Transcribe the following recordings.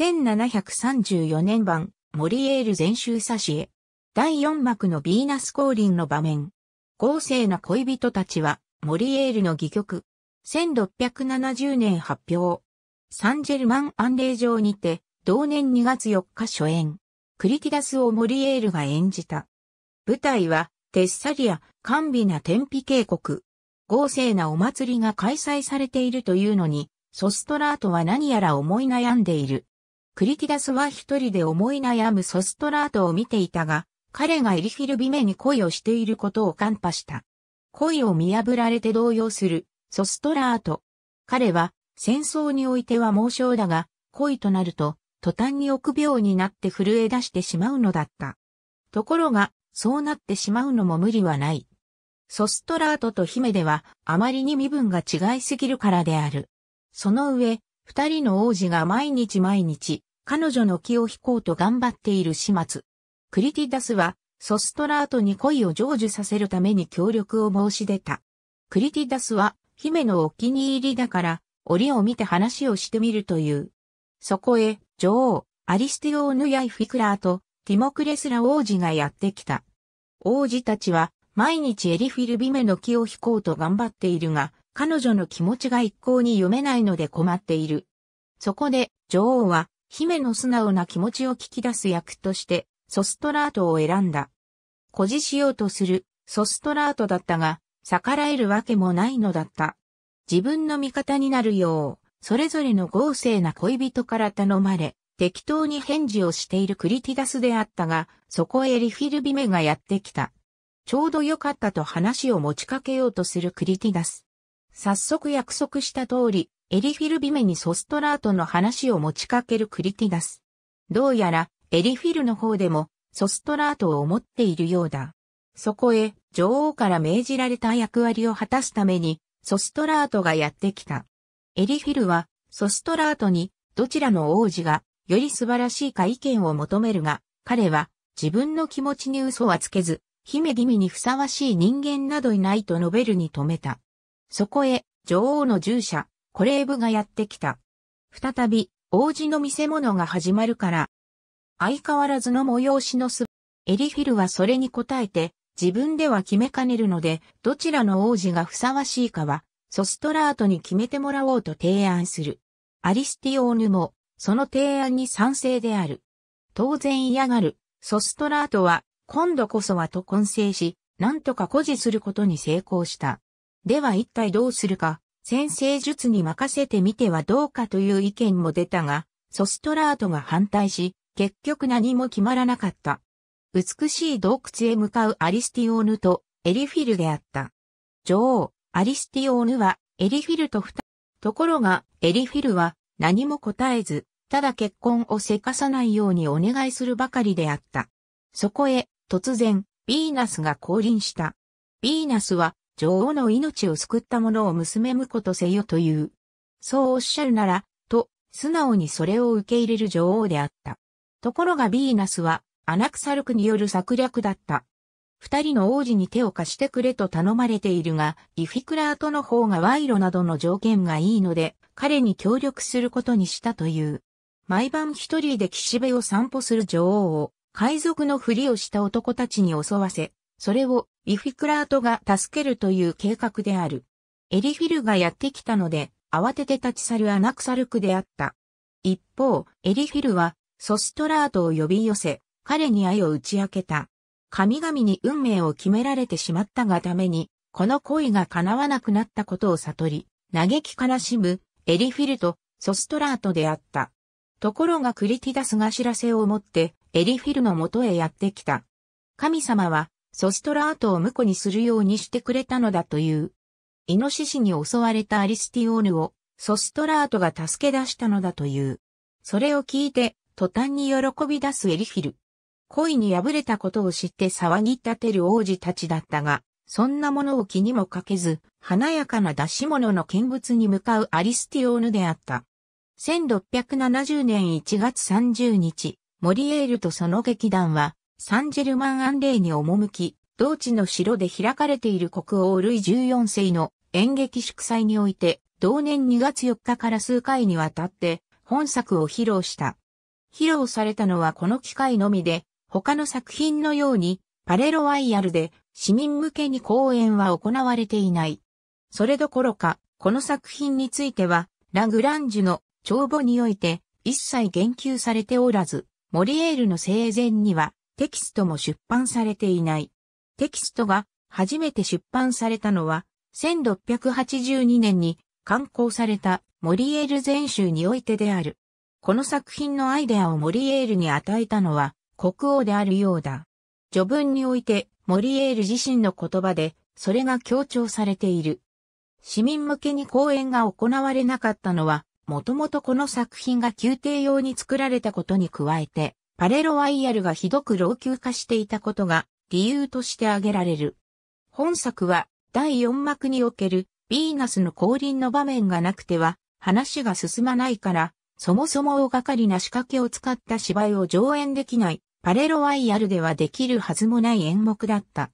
1734年版、モリエール全集し絵。第4幕のヴィーナス降臨の場面。豪勢な恋人たちは、モリエールの戯曲。1670年発表。サンジェルマン安令場にて、同年2月4日初演。クリティダスをモリエールが演じた。舞台は、テッサリア、甘美な天日渓谷。豪勢なお祭りが開催されているというのに、ソストラートは何やら思い悩んでいる。クリティダスは一人で思い悩むソストラートを見ていたが、彼がエリフィルビメに恋をしていることを看破した。恋を見破られて動揺する、ソストラート。彼は、戦争においては猛将だが、恋となると、途端に臆病になって震え出してしまうのだった。ところが、そうなってしまうのも無理はない。ソストラートと姫では、あまりに身分が違いすぎるからである。その上、二人の王子が毎日毎日、彼女の気を引こうと頑張っている始末。クリティダスは、ソストラートに恋を成就させるために協力を申し出た。クリティダスは、姫のお気に入りだから、檻を見て話をしてみるという。そこへ、女王、アリスティオーヌヤイフィクラーと、ティモクレスラ王子がやってきた。王子たちは、毎日エリフィルビメの気を引こうと頑張っているが、彼女の気持ちが一向に読めないので困っている。そこで、女王は、姫の素直な気持ちを聞き出す役として、ソストラートを選んだ。誇示しようとする、ソストラートだったが、逆らえるわけもないのだった。自分の味方になるよう、それぞれの豪勢な恋人から頼まれ、適当に返事をしているクリティダスであったが、そこへリフィルビメがやってきた。ちょうどよかったと話を持ちかけようとするクリティダス。早速約束した通り、エリフィルビメにソストラートの話を持ちかけるクリティダス。どうやら、エリフィルの方でも、ソストラートを思っているようだ。そこへ、女王から命じられた役割を果たすために、ソストラートがやってきた。エリフィルは、ソストラートに、どちらの王子が、より素晴らしいか意見を求めるが、彼は、自分の気持ちに嘘はつけず、姫味にふさわしい人間などいないと述べるに止めた。そこへ、女王の従者、コレーブがやってきた。再び、王子の見せ物が始まるから。相変わらずの催しのす、エリフィルはそれに応えて、自分では決めかねるので、どちらの王子がふさわしいかは、ソストラートに決めてもらおうと提案する。アリスティオーヌも、その提案に賛成である。当然嫌がる、ソストラートは、今度こそはと混成し、なんとか誇示することに成功した。では一体どうするか、先生術に任せてみてはどうかという意見も出たが、ソストラートが反対し、結局何も決まらなかった。美しい洞窟へ向かうアリスティオーヌとエリフィルであった。女王、アリスティオーヌはエリフィルと二ところが、エリフィルは何も答えず、ただ結婚をせかさないようにお願いするばかりであった。そこへ、突然、ヴィーナスが降臨した。ヴィーナスは、女王の命を救った者を娘婿とせよという。そうおっしゃるなら、と、素直にそれを受け入れる女王であった。ところがビーナスは、アナクサルクによる策略だった。二人の王子に手を貸してくれと頼まれているが、イフィクラートの方が賄賂などの条件がいいので、彼に協力することにしたという。毎晩一人で岸辺を散歩する女王を、海賊のふりをした男たちに襲わせ、それをイフィクラートが助けるという計画である。エリフィルがやってきたので、慌てて立ち去るアナクサルクであった。一方、エリフィルは、ソストラートを呼び寄せ、彼に愛を打ち明けた。神々に運命を決められてしまったがために、この恋が叶わなくなったことを悟り、嘆き悲しむ、エリフィルとソストラートであった。ところがクリティダスが知らせを持って、エリフィルの元へやってきた。神様は、ソストラートを婿にするようにしてくれたのだという。イノシシに襲われたアリスティオーヌをソストラートが助け出したのだという。それを聞いて、途端に喜び出すエリフィル。恋に敗れたことを知って騒ぎ立てる王子たちだったが、そんなものを気にもかけず、華やかな出し物の見物に向かうアリスティオーヌであった。1670年1月30日、モリエールとその劇団は、サンジェルマン・アンレイに赴き、同地の城で開かれている国王ルイ14世の演劇祝祭において、同年2月4日から数回にわたって本作を披露した。披露されたのはこの機会のみで、他の作品のようにパレロワイヤルで市民向けに公演は行われていない。それどころか、この作品については、ラグランジュの帳簿において一切言及されておらず、モリエールの生前にはテキストも出版されていない。テキストが初めて出版されたのは、1682年に刊行されたモリエール全集においてである。この作品のアイデアをモリエールに与えたのは国王であるようだ。序文においてモリエール自身の言葉でそれが強調されている。市民向けに講演が行われなかったのは、もともとこの作品が宮廷用に作られたことに加えて、パレロワイヤルがひどく老朽化していたことが理由として挙げられる。本作は第4幕におけるヴィーナスの降臨の場面がなくては話が進まないから、そもそも大掛かりな仕掛けを使った芝居を上演できないパレロワイヤルではできるはずもない演目だった。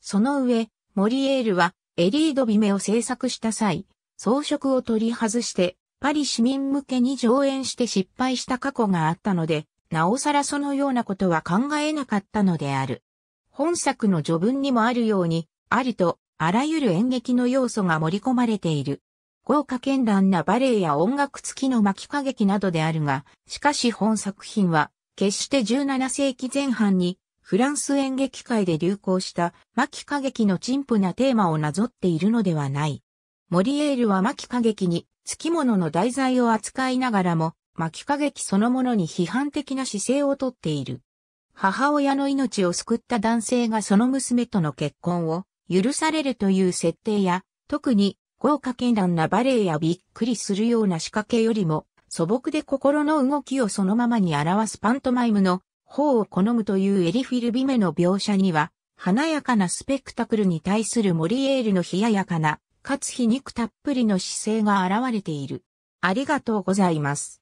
その上、モリエールはエリードビメを制作した際、装飾を取り外してパリ市民向けに上演して失敗した過去があったので、なおさらそのようなことは考えなかったのである。本作の序文にもあるように、ありとあらゆる演劇の要素が盛り込まれている。豪華絢爛なバレエや音楽付きの巻き歌劇などであるが、しかし本作品は、決して17世紀前半に、フランス演劇界で流行した巻き歌劇の陳腐なテーマをなぞっているのではない。モリエールは巻き歌劇に、付き物の題材を扱いながらも、巻き過激そのものに批判的な姿勢をとっている。母親の命を救った男性がその娘との結婚を許されるという設定や、特に豪華絢爛なバレエやびっくりするような仕掛けよりも、素朴で心の動きをそのままに表すパントマイムの方を好むというエリフィル・ビメの描写には、華やかなスペクタクルに対するモリエールの冷ややかな、かつ皮肉たっぷりの姿勢が現れている。ありがとうございます。